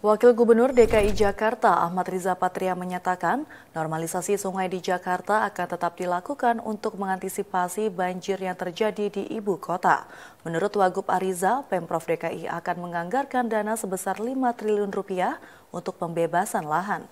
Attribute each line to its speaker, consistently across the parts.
Speaker 1: Wakil Gubernur DKI Jakarta Ahmad Riza Patria menyatakan, normalisasi sungai di Jakarta akan tetap dilakukan untuk mengantisipasi banjir yang terjadi di ibu kota. Menurut Wagub Ariza, Pemprov DKI akan menganggarkan dana sebesar 5 triliun rupiah untuk pembebasan lahan.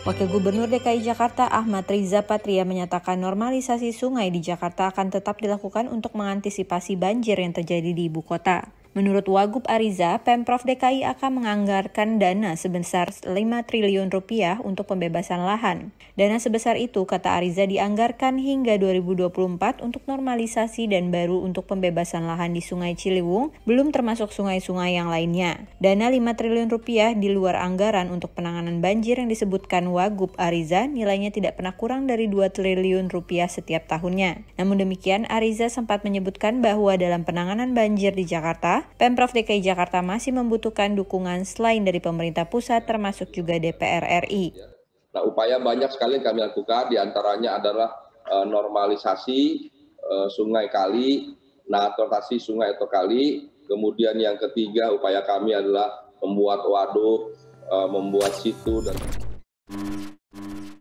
Speaker 2: Wakil Gubernur DKI Jakarta Ahmad Riza Patria menyatakan normalisasi sungai di Jakarta akan tetap dilakukan untuk mengantisipasi banjir yang terjadi di ibu kota. Menurut Wagub Ariza, Pemprov DKI akan menganggarkan dana sebesar 5 triliun rupiah untuk pembebasan lahan. Dana sebesar itu, kata Ariza, dianggarkan hingga 2024 untuk normalisasi dan baru untuk pembebasan lahan di Sungai Ciliwung, belum termasuk sungai-sungai yang lainnya. Dana 5 triliun rupiah di luar anggaran untuk penanganan banjir yang disebutkan Wagub Ariza nilainya tidak pernah kurang dari 2 triliun rupiah setiap tahunnya. Namun demikian, Ariza sempat menyebutkan bahwa dalam penanganan banjir di Jakarta, Pemprov DKI Jakarta masih membutuhkan dukungan selain dari pemerintah pusat termasuk juga DPR RI.
Speaker 3: Nah, upaya banyak sekali yang kami lakukan, diantaranya adalah uh, normalisasi uh, sungai kali, naturalisasi sungai atau kali. Kemudian yang ketiga upaya kami adalah membuat waduk, uh, membuat situ dan